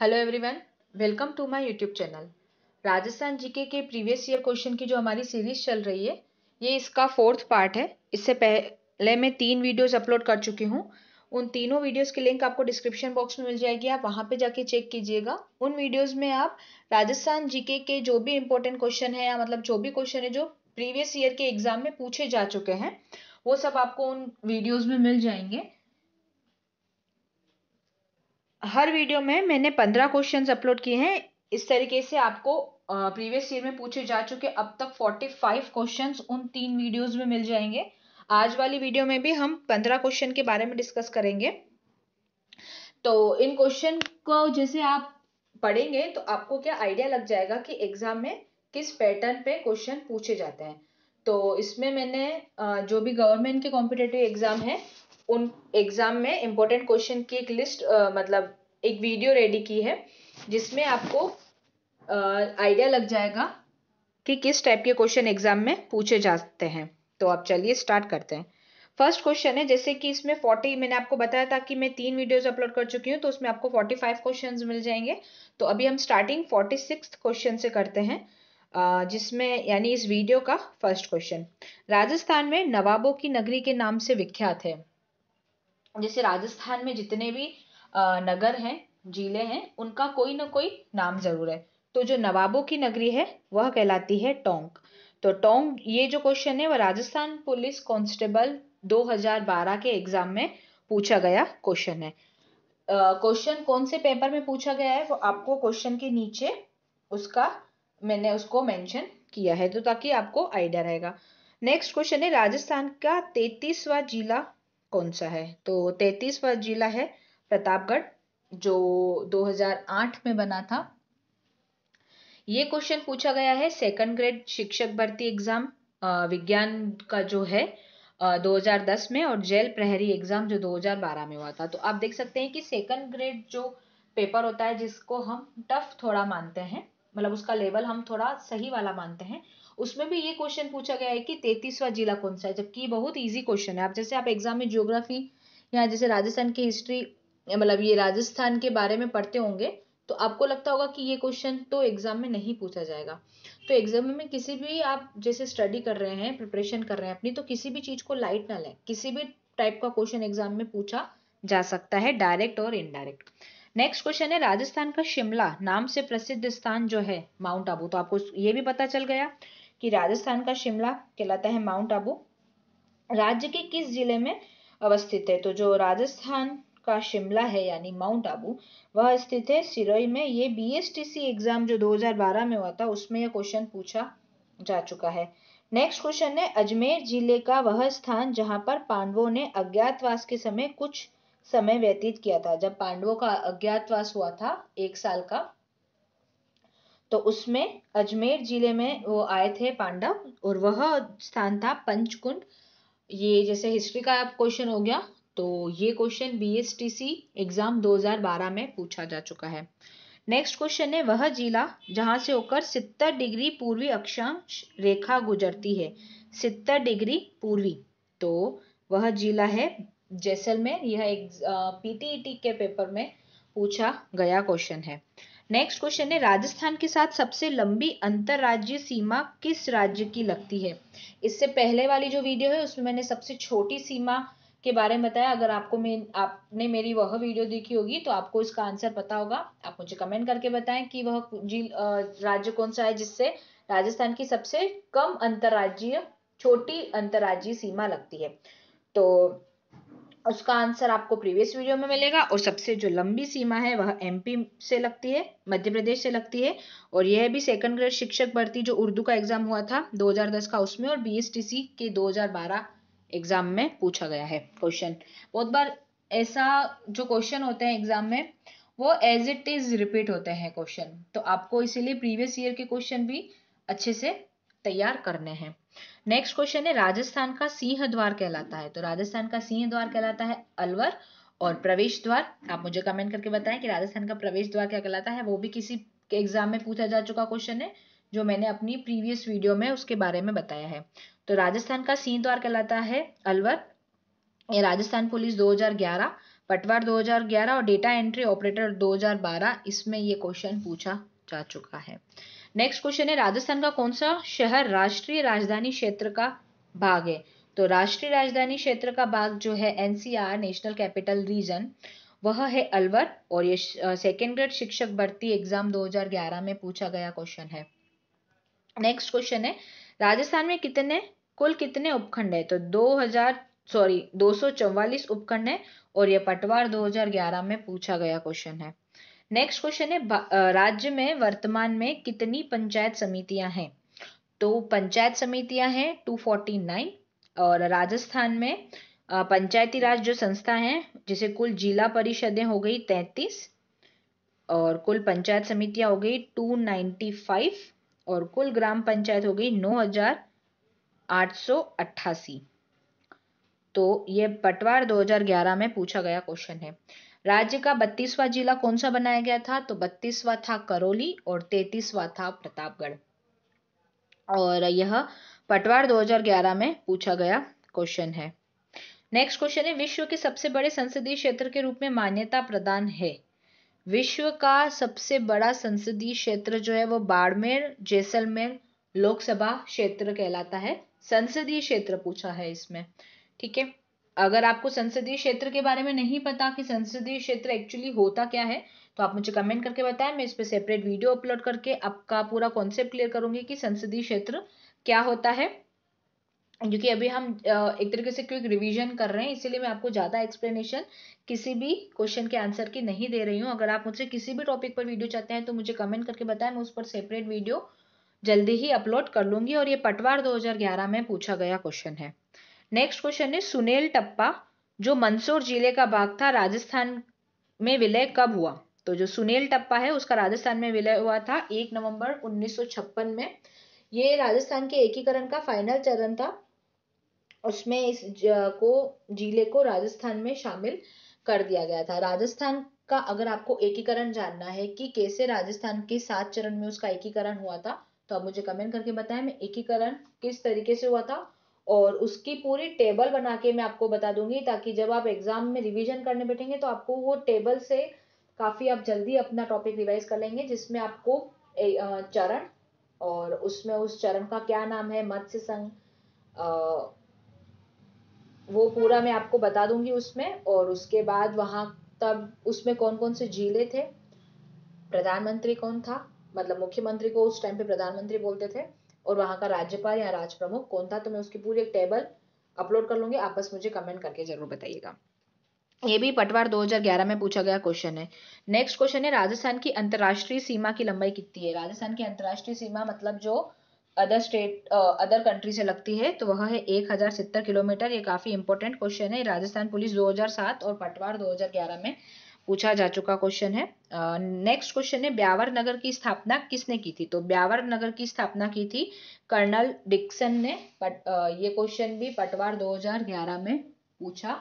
hello everyone welcome to my YouTube channel Rajasthan GK के previous year question की जो हमारी सीरीज चल रही है ये इसका फोर्थ पार्ट है इससे पहले मैं तीन वीडियोस अपलोड कर चुकी हूँ उन तीनों वीडियोस की लिंक आपको डिस्क्रिप्शन बॉक्स में मिल जाएगी आप वहाँ पे जाके चेक कीजिएगा उन वीडियोज़ में आप राजस्थान जी के जो भी इम्पोर्टेंट क्वेश्चन है या मतलब जो भी क्वेश्चन है जो प्रीवियस ईयर के एग्जाम में पूछे जा चुके हैं वो सब आपको उन वीडियोज़ में मिल जाएंगे हर वीडियो में मैंने पंद्रह क्वेश्चन अपलोड किए हैं इस तरीके से आपको प्रीवियस ईयर में पूछे जा चुके अब तक फोर्टी फाइव क्वेश्चन उन तीन वीडियोज में मिल जाएंगे आज वाली वीडियो में भी हम पंद्रह क्वेश्चन के बारे में डिस्कस करेंगे तो इन क्वेश्चन को जैसे आप पढ़ेंगे तो आपको क्या आइडिया लग जाएगा कि एग्जाम में किस पैटर्न पे क्वेश्चन पूछे जाते हैं तो इसमें मैंने जो भी गवर्नमेंट के कॉम्पिटेटिव एग्जाम है उन एग्ज़ाम में इम्पोर्टेंट क्वेश्चन की एक लिस्ट आ, मतलब एक वीडियो रेडी की है जिसमें आपको आइडिया लग जाएगा कि किस टाइप के क्वेश्चन एग्जाम में पूछे जाते हैं तो आप चलिए स्टार्ट करते हैं फर्स्ट क्वेश्चन है जैसे कि इसमें फोर्टी मैंने आपको बताया था कि मैं तीन वीडियोस अपलोड कर चुकी हूँ तो उसमें आपको फोर्टी फाइव क्वेश्चन मिल जाएंगे तो अभी हम स्टार्टिंग फोर्टी सिक्स क्वेश्चन से करते हैं जिसमें यानी इस वीडियो का फर्स्ट क्वेश्चन राजस्थान में नवाबों की नगरी के नाम से विख्यात है जैसे राजस्थान में जितने भी नगर हैं ज़िले हैं उनका कोई ना कोई नाम ज़रूर है तो जो नवाबों की नगरी है वह कहलाती है टोंक तो टोंक ये जो क्वेश्चन है वह राजस्थान पुलिस कांस्टेबल 2012 के एग्जाम में पूछा गया क्वेश्चन है क्वेश्चन uh, कौन से पेपर में पूछा गया है वो आपको क्वेश्चन के नीचे उसका मैंने उसको मेंशन किया है तो ताकि आपको आइडिया रहेगा नेक्स्ट क्वेश्चन है राजस्थान का तैतीसवा जिला कौन सा है तो तैतीसवा जिला है प्रतापगढ़ जो 2008 में बना था ये क्वेश्चन पूछा गया है सेकंड ग्रेड शिक्षक भर्ती एग्जाम विज्ञान का जो है 2010 में और जेल प्रहरी एग्जाम जो 2012 में हुआ था तो आप देख सकते हैं कि सेकंड ग्रेड जो पेपर होता है जिसको हम टफ थोड़ा मानते हैं मतलब उसका लेवल हम थोड़ा सही वाला मानते हैं उसमें भी ये क्वेश्चन पूछा गया है कि तैतीसवा जिला कौन सा है जबकि बहुत ईजी क्वेश्चन है आप जैसे आप एग्जाम में जियोग्राफी या जैसे राजस्थान की हिस्ट्री मतलब ये राजस्थान के बारे में पढ़ते होंगे तो आपको लगता होगा कि ये क्वेश्चन तो एग्जाम में नहीं पूछा जाएगा तो एग्जाम में किसी भी आप जैसे स्टडी कर रहे हैं प्रिपरेशन कर रहे हैं अपनी तो किसी भी चीज को लाइट ना लें किसी भी टाइप का क्वेश्चन एग्जाम में पूछा जा सकता है डायरेक्ट और इनडायरेक्ट नेक्स्ट क्वेश्चन है राजस्थान का शिमला नाम से प्रसिद्ध स्थान जो है माउंट आबू तो आपको ये भी पता चल गया कि राजस्थान का शिमला कहलाता है माउंट आबू राज्य के किस जिले में अवस्थित है तो जो राजस्थान का शिमला है यानी माउंट आबू वह स्थित है सिरोई में ये बीएसटीसी एग्जाम जो 2012 में हुआ था उसमें यह क्वेश्चन पूछा जा चुका है नेक्स्ट क्वेश्चन है अजमेर जिले का वह स्थान जहां पर पांडवों ने अज्ञातवास के समय कुछ समय व्यतीत किया था जब पांडवों का अज्ञातवास हुआ था एक साल का तो उसमें अजमेर जिले में वो आए थे पांडव और वह स्थान था पंचकुंड ये जैसे हिस्ट्री का अब क्वेश्चन हो गया तो ये क्वेश्चन बीएसटीसी एग्जाम 2012 में पूछा जा चुका है नेक्स्ट क्वेश्चन है वह जिला जहां से होकर सितर डिग्री पूर्वी अक्षांश रेखा गुजरती है सितर डिग्री पूर्वी तो वह जिला है जैसलमेर यह एक पीटीईटी e के पेपर में पूछा गया क्वेश्चन है नेक्स्ट क्वेश्चन है राजस्थान के साथ सबसे लंबी अंतरराज्य सीमा किस राज्य की लगती है इससे पहले वाली जो वीडियो है उसमें मैंने सबसे छोटी सीमा के बारे में बताया अगर आपको मैं आपने मेरी वह वीडियो देखी होगी तो आपको इसका आंसर पता होगा आप मुझे कमेंट करके बताएं कि वह जी राज्य कौन सा है जिससे राजस्थान की सबसे कम अंतर्राज्यीय छोटी अंतर्राज्यीय सीमा लगती है तो उसका आंसर आपको प्रीवियस वीडियो में मिलेगा और सबसे जो लंबी सीमा है वह एमपी से लगती है मध्य प्रदेश से लगती है और यह भी सेकंड ग्रेड शिक्षक भर्ती जो उर्दू का एग्जाम हुआ था 2010 का उसमें और बी के 2012 एग्जाम में पूछा गया है क्वेश्चन बहुत बार ऐसा जो क्वेश्चन होते हैं एग्जाम में वो एज इट इज रिपीट होते हैं क्वेश्चन तो आपको इसीलिए प्रीवियस ईयर के क्वेश्चन भी अच्छे से तैयार करने हैं नेक्स्ट क्वेश्चन है राजस्थान का सिंह द्वार कहलाता है तो राजस्थान का सिंह द्वार कहलाता है अलवर और प्रवेश द्वार आप मुझे कमेंट करके बताएं कि राजस्थान का प्रवेश द्वार क्या कहलाता है वो भी किसी के एग्जाम में पूछा जा चुका क्वेश्चन है जो मैंने अपनी प्रीवियस वीडियो में उसके बारे में बताया है तो राजस्थान का सिंह द्वार कहलाता है अलवर ये राजस्थान पुलिस 2011 पटवार 2011 और डेटा एंट्री ऑपरेटर 2012 इसमें ये क्वेश्चन पूछा जा चुका है नेक्स्ट क्वेश्चन है राजस्थान का कौन सा शहर राष्ट्रीय राजधानी क्षेत्र का भाग है तो राष्ट्रीय राजधानी क्षेत्र का भाग जो है एनसीआर नेशनल कैपिटल रीजन वह है अलवर और ये सेकेंड ग्रेड शिक्षक भर्ती एग्जाम 2011 में पूछा गया क्वेश्चन है नेक्स्ट क्वेश्चन है राजस्थान में कितने कुल कितने उपखंड है तो 2000 सॉरी 244 उपखंड है और यह पटवार 2011 में पूछा गया क्वेश्चन है नेक्स्ट क्वेश्चन है राज्य में वर्तमान में कितनी पंचायत समितियां हैं तो पंचायत समितियां हैं 249 और राजस्थान में पंचायती राज जो संस्था है जिसे कुल जिला परिषदें हो गई 33 और कुल पंचायत समितियां हो गई 295 और कुल ग्राम पंचायत हो गई अट्ठासी तो ये पटवार 2011 में पूछा गया क्वेश्चन है राज्य का बत्तीसवा जिला कौन सा बनाया गया था तो बत्तीसवा था करौली और तैतीसवा था प्रतापगढ़ और यह पटवार 2011 में पूछा गया क्वेश्चन है नेक्स्ट क्वेश्चन है विश्व के सबसे बड़े संसदीय क्षेत्र के रूप में मान्यता प्रदान है विश्व का सबसे बड़ा संसदीय क्षेत्र जो है वो बाड़मेर जैसलमेर लोकसभा क्षेत्र कहलाता है संसदीय क्षेत्र पूछा है इसमें ठीक है अगर आपको संसदीय क्षेत्र के बारे में नहीं पता कि संसदीय क्षेत्र एक्चुअली होता क्या है तो आप मुझे कमेंट करके बताएं मैं इस पर सेपरेट वीडियो अपलोड करके आपका पूरा कॉन्सेप्ट क्लियर करूंगी कि संसदीय क्षेत्र क्या होता है क्योंकि अभी हम एक तरीके से क्विक रिवीजन कर रहे हैं इसीलिए मैं आपको ज़्यादा एक्सप्लेनेशन किसी भी क्वेश्चन के आंसर की नहीं दे रही हूँ अगर आप मुझसे किसी भी टॉपिक पर वीडियो चाहते हैं तो मुझे कमेंट करके बताएं मैं उस पर सेपरेट वीडियो जल्दी ही अपलोड कर लूँगी और ये पटवार 2011 में पूछा गया क्वेश्चन है नेक्स्ट क्वेश्चन है सुनील टप्पा जो मंदसौर जिले का भाग था राजस्थान में विलय कब हुआ तो जो सुनील टप्पा है उसका राजस्थान में विलय हुआ था एक नवंबर 1956 में ये राजस्थान के एकीकरण का फाइनल चरण था उसमें इस को जिले को राजस्थान में शामिल कर दिया गया था राजस्थान का अगर आपको एकीकरण जानना है कि कैसे राजस्थान के सात चरण में उसका एकीकरण हुआ था तो आप मुझे कमेंट करके बताएं मैं एकीकरण किस तरीके से हुआ था और उसकी पूरी टेबल बना के मैं आपको बता दूंगी ताकि जब आप एग्ज़ाम में रिवीजन करने बैठेंगे तो आपको वो टेबल से काफ़ी आप जल्दी अपना टॉपिक रिवाइज कर लेंगे जिसमें आपको चरण और उसमें उस चरण का क्या नाम है मत्स्य संघ वो पूरा मैं आपको बता दूंगी उसमें और उसके बाद वहाँ तब उसमें कौन कौन से जिले थे प्रधानमंत्री कौन था मतलब मुख्यमंत्री को उस टाइम पे प्रधानमंत्री बोलते थे और वहाँ का राज्यपाल या राज प्रमुख कौन था तो मैं उसकी पूरी एक टेबल अपलोड कर लूंगी आपस मुझे कमेंट करके जरूर बताइएगा ये भी पटवार 2011 में पूछा गया क्वेश्चन है नेक्स्ट क्वेश्चन है राजस्थान की अंतर्राष्ट्रीय सीमा की लंबाई कितनी है राजस्थान की अंतर्राष्ट्रीय सीमा मतलब जो अदर स्टेट अदर कंट्री से लगती है तो वह है एक किलोमीटर ये काफ़ी इंपॉर्टेंट क्वेश्चन है राजस्थान पुलिस 2007 और पटवार 2011 में पूछा जा चुका क्वेश्चन है नेक्स्ट क्वेश्चन है ब्यावर नगर की स्थापना किसने की थी तो ब्यावर नगर की स्थापना की थी कर्नल डिक्सन ने बट ये क्वेश्चन भी पटवार 2011 में पूछा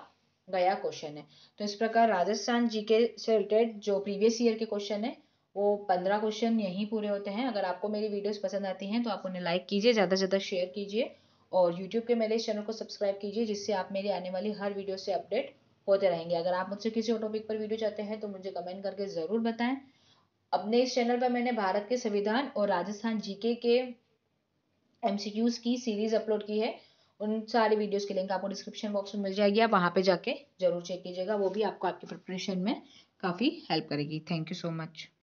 गया क्वेश्चन है तो इस प्रकार राजस्थान जीके से रिलेटेड जो प्रीवियस ईयर के क्वेश्चन है वो पंद्रह क्वेश्चन यहीं पूरे होते हैं अगर आपको मेरी वीडियो पसंद आती हैं तो आप उन्हें लाइक कीजिए ज़्यादा से ज़्यादा शेयर कीजिए और यूट्यूब के मेरे चैनल को सब्सक्राइब कीजिए जिससे आप मेरी आने वाली हर वीडियो से अपडेट होते रहेंगे अगर आप मुझसे किसी और टॉपिक पर वीडियो चाहते हैं तो मुझे कमेंट करके ज़रूर बताएं अपने इस चैनल पर मैंने भारत के संविधान और राजस्थान जीके के एमसीक्यूज़ की सीरीज़ अपलोड की है उन सारे वीडियोस के लिंक आपको डिस्क्रिप्शन बॉक्स में मिल जाएगी आप वहाँ पे जाके जरूर चेक कीजिएगा वो भी आपको आपकी प्रिपरेशन में काफ़ी हेल्प करेगी थैंक यू सो मच